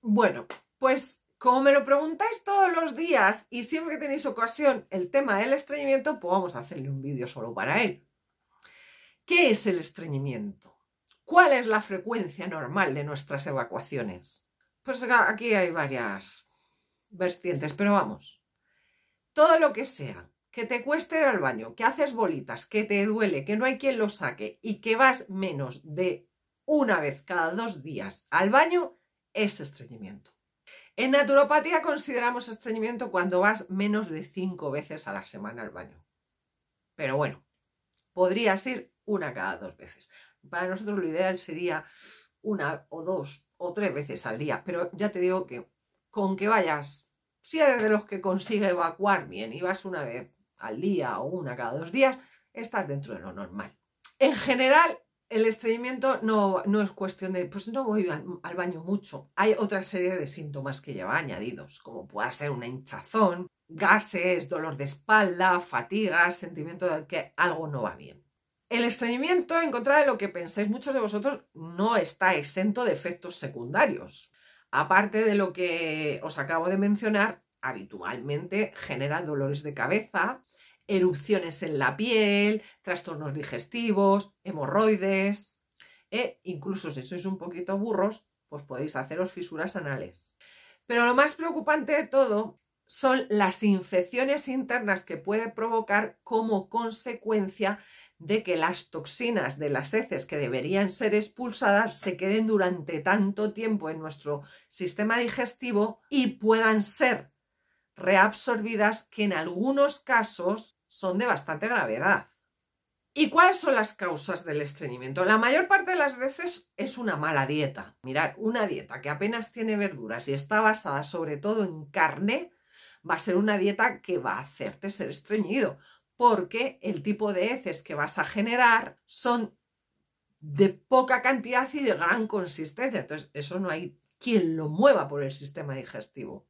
Bueno, pues como me lo preguntáis todos los días y siempre que tenéis ocasión el tema del estreñimiento, pues vamos a hacerle un vídeo solo para él. ¿Qué es el estreñimiento? ¿Cuál es la frecuencia normal de nuestras evacuaciones? Pues aquí hay varias vertientes, pero vamos. Todo lo que sea que te cueste ir al baño, que haces bolitas, que te duele, que no hay quien lo saque y que vas menos de una vez cada dos días al baño, es estreñimiento. En naturopatía consideramos estreñimiento cuando vas menos de cinco veces a la semana al baño. Pero bueno, podrías ir una cada dos veces. Para nosotros lo ideal sería una o dos o tres veces al día, pero ya te digo que con que vayas, si eres de los que consigue evacuar bien y vas una vez al día o una cada dos días, estás dentro de lo normal. En general, el estreñimiento no, es cuestión de, pues no voy al baño mucho. Hay otra serie de síntomas que lleva añadidos, como pueda ser una hinchazón, gases, dolor de espalda, fatiga, sentimiento de que algo no va bien. El estreñimiento, en contra de lo que pensáis muchos de vosotros, no está exento de efectos secundarios. Aparte de lo que os acabo de mencionar, habitualmente genera dolores de cabeza, erupciones en la piel, trastornos digestivos, hemorroides. E incluso si sois un poquito burros, pues podéis haceros fisuras anales. Pero lo más preocupante de todo son las infecciones internas que puede provocar como consecuencia de que las toxinas de las heces que deberían ser expulsadas se queden durante tanto tiempo en nuestro sistema digestivo y puedan ser reabsorbidas que en algunos casos son de bastante gravedad. ¿Y cuáles son las causas del estreñimiento? La mayor parte de las veces es una mala dieta. Mirar, una dieta que apenas tiene verduras y está basada sobre todo en carne, va a ser una dieta que va a hacerte ser estreñido, porque el tipo de heces que vas a generar son de poca cantidad y de gran consistencia. Entonces, eso no hay quien lo mueva por el sistema digestivo.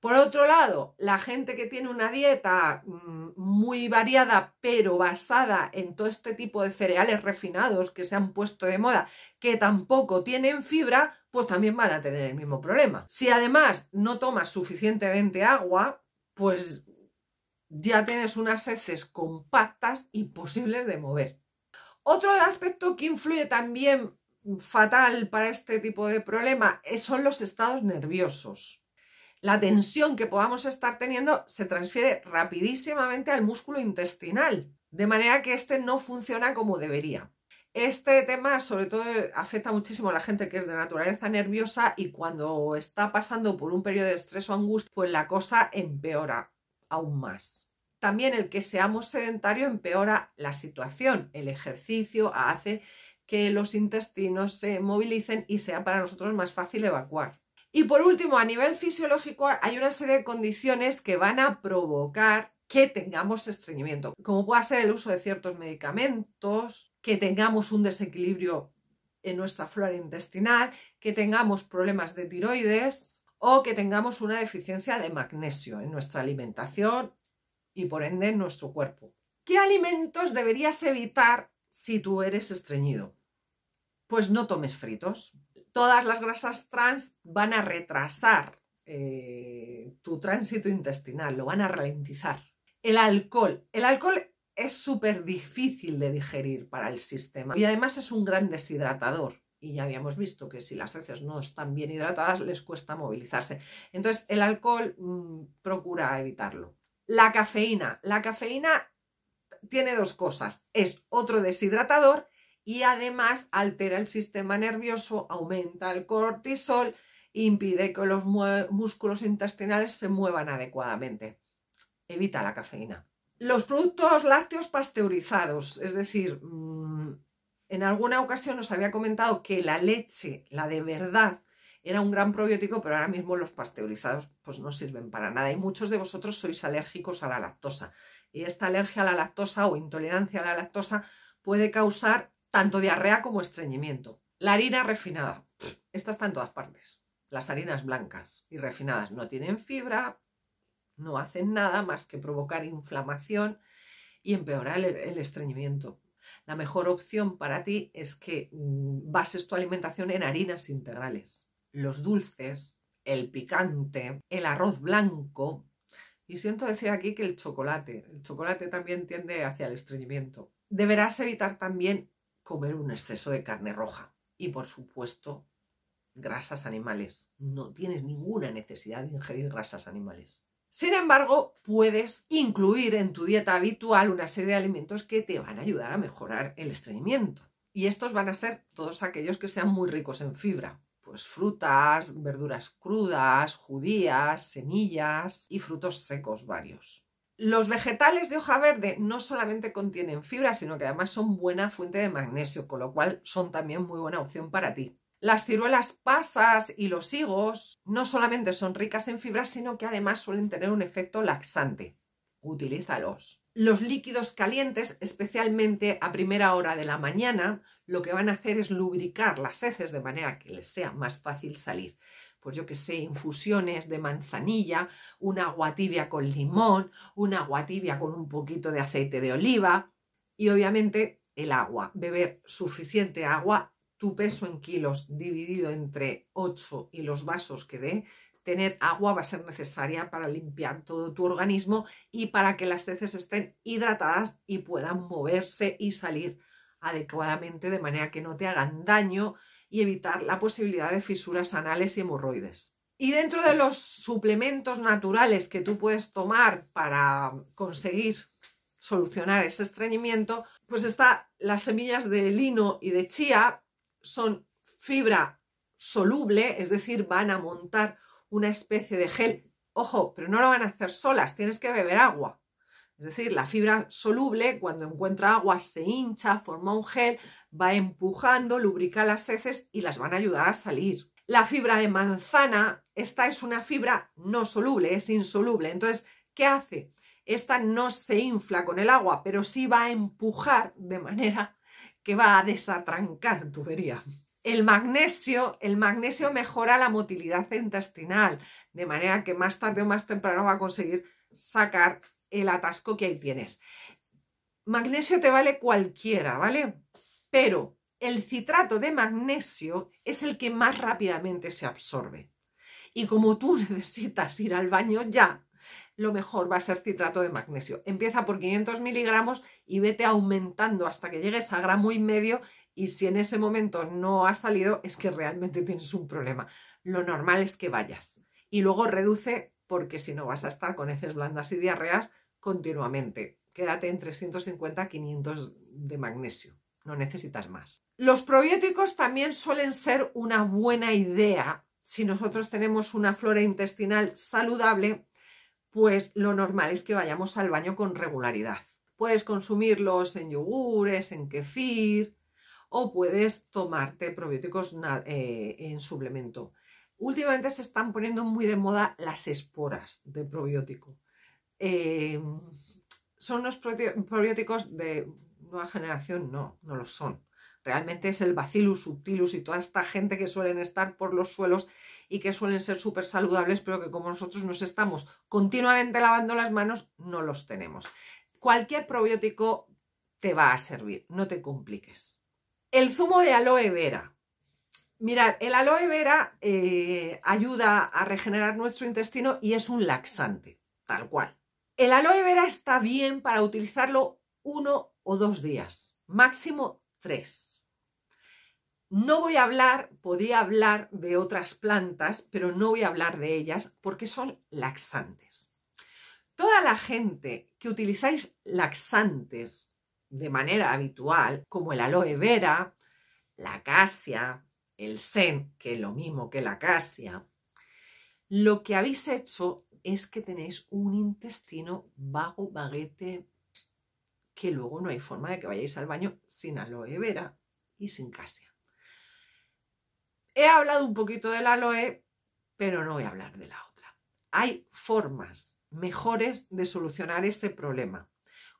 Por otro lado, la gente que tiene una dieta mm, muy variada, pero basada en todo este tipo de cereales refinados que se han puesto de moda, que tampoco tienen fibra, pues también van a tener el mismo problema. Si además no tomas suficientemente agua, pues ya tienes unas heces compactas imposibles de mover. Otro aspecto que influye también fatal para este tipo de problema eh, son los estados nerviosos la tensión que podamos estar teniendo se transfiere rapidísimamente al músculo intestinal, de manera que este no funciona como debería. Este tema sobre todo afecta muchísimo a la gente que es de naturaleza nerviosa y cuando está pasando por un periodo de estrés o angustia, pues la cosa empeora aún más. También el que seamos sedentario empeora la situación. El ejercicio hace que los intestinos se movilicen y sea para nosotros más fácil evacuar. Y por último, a nivel fisiológico hay una serie de condiciones que van a provocar que tengamos estreñimiento, como puede ser el uso de ciertos medicamentos, que tengamos un desequilibrio en nuestra flora intestinal, que tengamos problemas de tiroides o que tengamos una deficiencia de magnesio en nuestra alimentación y por ende en nuestro cuerpo. ¿Qué alimentos deberías evitar si tú eres estreñido? Pues no tomes fritos, todas las grasas trans van a retrasar eh, tu tránsito intestinal, lo van a ralentizar. El alcohol. El alcohol es súper difícil de digerir para el sistema y además es un gran deshidratador. Y ya habíamos visto que si las heces no están bien hidratadas les cuesta movilizarse. Entonces el alcohol mm, procura evitarlo. La cafeína. La cafeína tiene dos cosas. Es otro deshidratador y además altera el sistema nervioso, aumenta el cortisol, impide que los músculos intestinales se muevan adecuadamente. Evita la cafeína. Los productos lácteos pasteurizados, es decir, mm, en alguna ocasión os había comentado que la leche, la de verdad, era un gran probiótico, pero ahora mismo los pasteurizados pues no sirven para nada y muchos de vosotros sois alérgicos a la lactosa. Y esta alergia a la lactosa o intolerancia a la lactosa puede causar tanto diarrea como estreñimiento. La harina refinada, Estas está en todas partes. Las harinas blancas y refinadas no tienen fibra, no hacen nada más que provocar inflamación y empeorar el, el estreñimiento. La mejor opción para ti es que mm, bases tu alimentación en harinas integrales. Los dulces, el picante, el arroz blanco. Y siento decir aquí que el chocolate. El chocolate también tiende hacia el estreñimiento. Deberás evitar también comer un exceso de carne roja y por supuesto grasas animales. No tienes ninguna necesidad de ingerir grasas animales. Sin embargo, puedes incluir en tu dieta habitual una serie de alimentos que te van a ayudar a mejorar el estreñimiento. Y estos van a ser todos aquellos que sean muy ricos en fibra. Pues frutas, verduras crudas, judías, semillas y frutos secos varios. Los vegetales de hoja verde no solamente contienen fibra, sino que además son buena fuente de magnesio, con lo cual son también muy buena opción para ti. Las ciruelas pasas y los higos no solamente son ricas en fibra, sino que además suelen tener un efecto laxante. Utilízalos. Los líquidos calientes, especialmente a primera hora de la mañana, lo que van a hacer es lubricar las heces de manera que les sea más fácil salir pues yo que sé, infusiones de manzanilla, un agua tibia con limón, un agua tibia con un poquito de aceite de oliva y obviamente el agua, beber suficiente agua, tu peso en kilos dividido entre 8 y los vasos que dé, tener agua va a ser necesaria para limpiar todo tu organismo y para que las heces estén hidratadas y puedan moverse y salir adecuadamente de manera que no te hagan daño y evitar la posibilidad de fisuras anales y hemorroides. Y dentro de los suplementos naturales que tú puedes tomar para conseguir solucionar ese estreñimiento, pues está las semillas de lino y de chía son fibra soluble, es decir, van a montar una especie de gel. Ojo, pero no lo van a hacer solas, tienes que beber agua. Es decir, la fibra soluble cuando encuentra agua se hincha, forma un gel, va empujando, lubrica las heces y las van a ayudar a salir. La fibra de manzana, esta es una fibra no soluble, es insoluble. Entonces, ¿qué hace? Esta no se infla con el agua, pero sí va a empujar de manera que va a desatrancar tubería. El magnesio, el magnesio mejora la motilidad intestinal, de manera que más tarde o más temprano va a conseguir sacar el atasco que ahí tienes. Magnesio te vale cualquiera, ¿vale? Pero el citrato de magnesio es el que más rápidamente se absorbe. Y como tú necesitas ir al baño ya, lo mejor va a ser citrato de magnesio. Empieza por 500 miligramos y vete aumentando hasta que llegues a gramo y medio y si en ese momento no ha salido es que realmente tienes un problema. Lo normal es que vayas y luego reduce porque si no vas a estar con heces blandas y diarreas continuamente. Quédate en 350 500 de magnesio, no necesitas más. Los probióticos también suelen ser una buena idea. Si nosotros tenemos una flora intestinal saludable, pues lo normal es que vayamos al baño con regularidad. Puedes consumirlos en yogures, en kefir, o puedes tomarte probióticos eh, en suplemento. Últimamente se están poniendo muy de moda las esporas de probiótico. Em, ¿Son los probióticos de nueva generación? No, no lo son. Realmente es el Bacillus subtilus y toda esta gente que suelen estar por los suelos y que suelen ser súper saludables, pero que como nosotros nos estamos continuamente lavando las manos, no los tenemos. Cualquier probiótico te va a servir, no te compliques. El zumo de aloe vera, Mirad, el aloe vera eh, ayuda a regenerar nuestro intestino y es un laxante, tal cual. El aloe vera está bien para utilizarlo uno o dos días, máximo tres. No voy a hablar, podría hablar de otras plantas, pero no voy a hablar de ellas porque son laxantes. Toda la gente que utilizáis laxantes de manera habitual, como el aloe vera, la acacia, el sen, que es lo mismo que la casia, lo que habéis hecho es que tenéis un intestino vago, baguete, que luego no hay forma de que vayáis al baño sin aloe vera y sin casia. He hablado un poquito del aloe, pero no voy a hablar de la otra. Hay formas mejores de solucionar ese problema.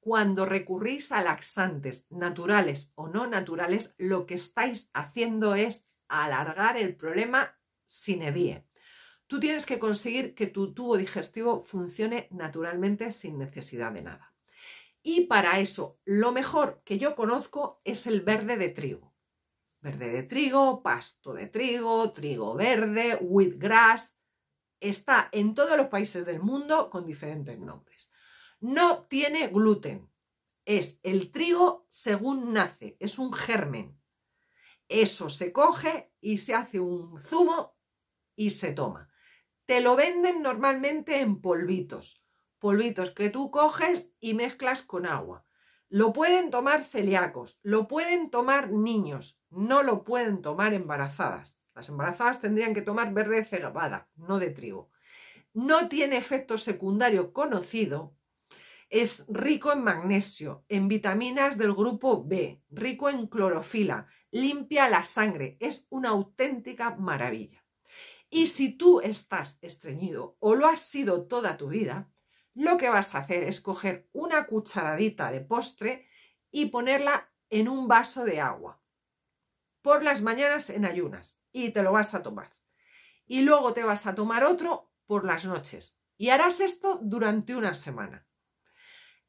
Cuando recurrís a laxantes naturales o no naturales, lo que estáis haciendo es alargar el problema sin EDIE. Tú tienes que conseguir que tu tubo digestivo funcione naturalmente sin necesidad de nada. Y para eso, lo mejor que yo conozco es el verde de trigo. Verde de trigo, pasto de trigo, trigo verde, grass. Está en todos los países del mundo con diferentes nombres. No tiene gluten. Es el trigo según nace, es un germen. Eso se coge y se hace un zumo y se toma. Te lo venden normalmente en polvitos, polvitos que tú coges y mezclas con agua. Lo pueden tomar celíacos, lo pueden tomar niños, no lo pueden tomar embarazadas. Las embarazadas tendrían que tomar verde de no de trigo. No tiene efecto secundario conocido, es rico en magnesio, en vitaminas del grupo B, rico en clorofila, limpia la sangre, es una auténtica maravilla. Y si tú estás estreñido o lo has sido toda tu vida, lo que vas a hacer es coger una cucharadita de postre y ponerla en un vaso de agua por las mañanas en ayunas y te lo vas a tomar. Y luego te vas a tomar otro por las noches. Y harás esto durante una semana.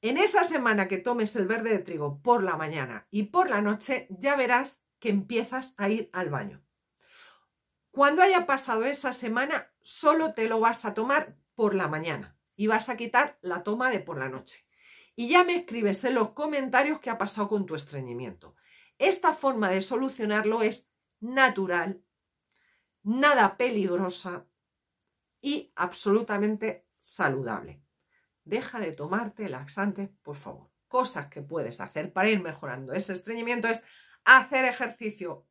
En esa semana que tomes el verde de trigo por la mañana y por la noche, ya verás que empiezas a ir al baño. Cuando haya pasado esa semana, solo te lo vas a tomar por la mañana y vas a quitar la toma de por la noche. Y ya me escribes en los comentarios qué ha pasado con tu estreñimiento. Esta forma de solucionarlo es natural, nada peligrosa y absolutamente saludable deja de tomarte laxante, por favor. Cosas que puedes hacer para ir mejorando ese estreñimiento es hacer ejercicio,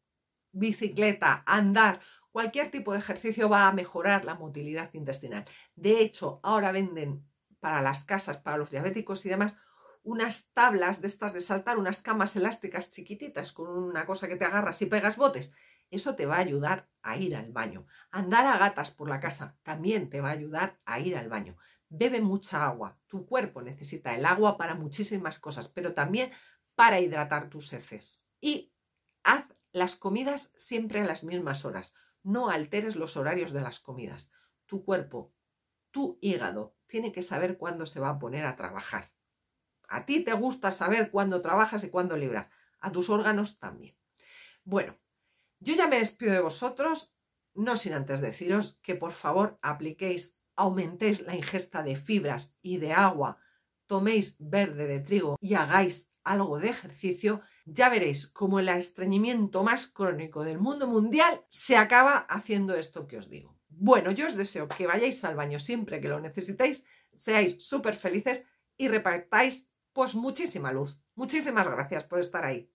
bicicleta, andar, cualquier tipo de ejercicio va a mejorar la motilidad intestinal. De hecho, ahora venden para las casas, para los diabéticos y demás, unas tablas de estas de saltar, unas camas elásticas chiquititas con una cosa que te agarras y pegas botes. Eso te va a ayudar a ir al baño. Andar a gatas por la casa también te va a ayudar a ir al baño bebe mucha agua. Tu cuerpo necesita el agua para muchísimas cosas, pero también para hidratar tus heces. Y haz las comidas siempre a las mismas horas. No alteres los horarios de las comidas. Tu cuerpo, tu hígado, tiene que saber cuándo se va a poner a trabajar. A ti te gusta saber cuándo trabajas y cuándo libras. A tus órganos también. Bueno, yo ya me despido de vosotros, no sin antes deciros que por favor apliquéis aumentéis la ingesta de fibras y de agua, toméis verde de trigo y hagáis algo de ejercicio, ya veréis cómo el estreñimiento más crónico del mundo mundial se acaba haciendo esto que os digo. Bueno, yo os deseo que vayáis al baño siempre que lo necesitéis, seáis súper felices y repartáis pues muchísima luz. Muchísimas gracias por estar ahí.